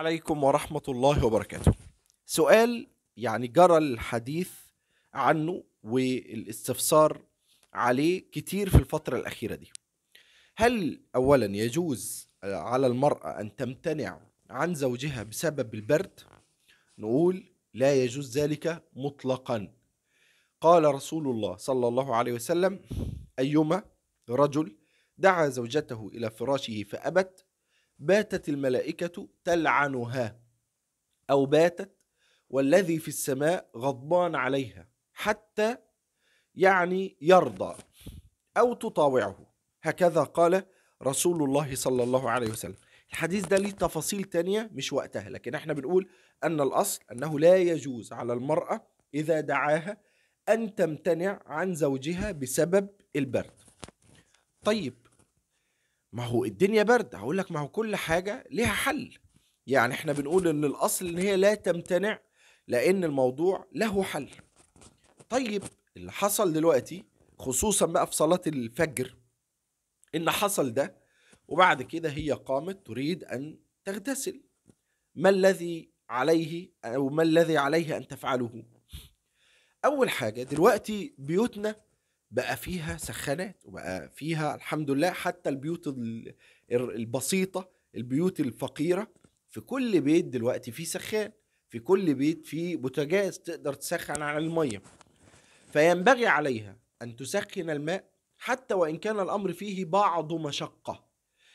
عليكم ورحمة الله وبركاته سؤال يعني جرى الحديث عنه والاستفسار عليه كتير في الفترة الأخيرة دي هل أولا يجوز على المرأة أن تمتنع عن زوجها بسبب البرد نقول لا يجوز ذلك مطلقا قال رسول الله صلى الله عليه وسلم أيما رجل دعا زوجته إلى فراشه فأبت باتت الملائكة تلعنها أو باتت والذي في السماء غضبان عليها حتى يعني يرضى أو تطاوعه هكذا قال رسول الله صلى الله عليه وسلم الحديث ده ليه تفاصيل تانية مش وقتها لكن احنا بنقول أن الأصل أنه لا يجوز على المرأة إذا دعاها أن تمتنع عن زوجها بسبب البرد طيب ما هو الدنيا برد هقول لك ما هو كل حاجه ليها حل يعني احنا بنقول ان الاصل ان هي لا تمتنع لان الموضوع له حل طيب اللي حصل دلوقتي خصوصا بقى في صلاه الفجر ان حصل ده وبعد كده هي قامت تريد ان تغتسل ما الذي عليه او ما الذي عليها ان تفعله اول حاجه دلوقتي بيوتنا بقى فيها سخانات وبقى فيها الحمد لله حتى البيوت البسيطة البيوت الفقيرة في كل بيت دلوقتي في سخان في كل بيت في بوتاجاز تقدر تسخن على المية فينبغي عليها أن تسخن الماء حتى وإن كان الأمر فيه بعض مشقة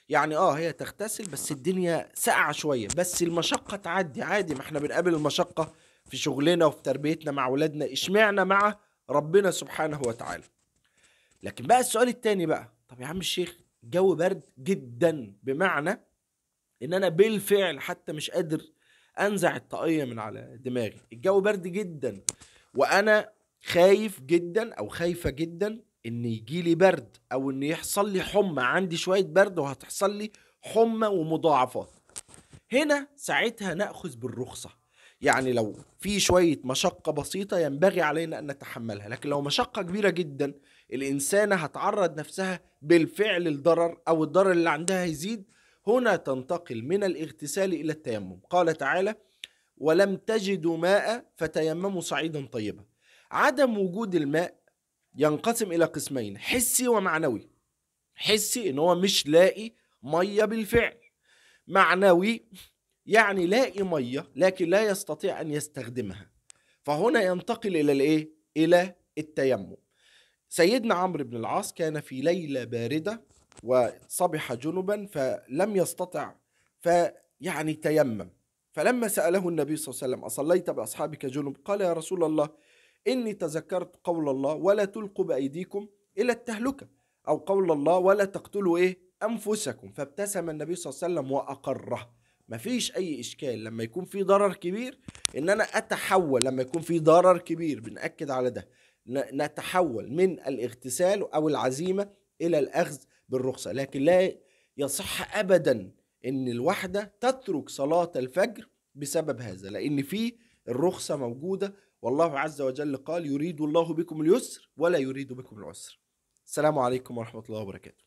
يعني اه هي تغتسل بس الدنيا ساقعة شوية بس المشقة تعدي عادي ما احنا بنقابل المشقة في شغلنا وفي تربيتنا مع ولادنا اشمعنا مع ربنا سبحانه وتعالى لكن بقى السؤال التاني بقى طب يا عم الشيخ الجو برد جدا بمعنى ان انا بالفعل حتى مش قادر انزع الطاقيه من على دماغي الجو برد جدا وانا خايف جدا او خايفه جدا ان يجي لي برد او ان يحصل لي حمى عندي شويه برد وهتحصل لي حمى ومضاعفات هنا ساعتها ناخذ بالرخصه يعني لو في شوية مشقة بسيطة ينبغي علينا أن نتحملها لكن لو مشقة كبيرة جدا الإنسانة هتعرض نفسها بالفعل الضرر أو الضرر اللي عندها هيزيد هنا تنتقل من الاغتسال إلى التيمم قال تعالى ولم تجدوا ماء فتيمموا صعيدا طيبا عدم وجود الماء ينقسم إلى قسمين حسي ومعنوي حسي إن هو مش لاقي مية بالفعل معنوي يعني لاقي ميه لكن لا يستطيع ان يستخدمها فهنا ينتقل الى الايه الى التيمم سيدنا عمرو بن العاص كان في ليله بارده وصبح جنبا فلم يستطع فيعني تيمم فلما ساله النبي صلى الله عليه وسلم اصليت باصحابك جنب قال يا رسول الله اني تذكرت قول الله ولا تلقوا بايديكم الى التهلكه او قول الله ولا تقتلوا ايه انفسكم فابتسم النبي صلى الله عليه وسلم واقره مفيش اي اشكال لما يكون في ضرر كبير ان انا اتحول لما يكون في ضرر كبير بناكد على ده نتحول من الاغتسال او العزيمه الى الاخذ بالرخصه لكن لا يصح ابدا ان الواحده تترك صلاه الفجر بسبب هذا لان في الرخصه موجوده والله عز وجل قال يريد الله بكم اليسر ولا يريد بكم العسر السلام عليكم ورحمه الله وبركاته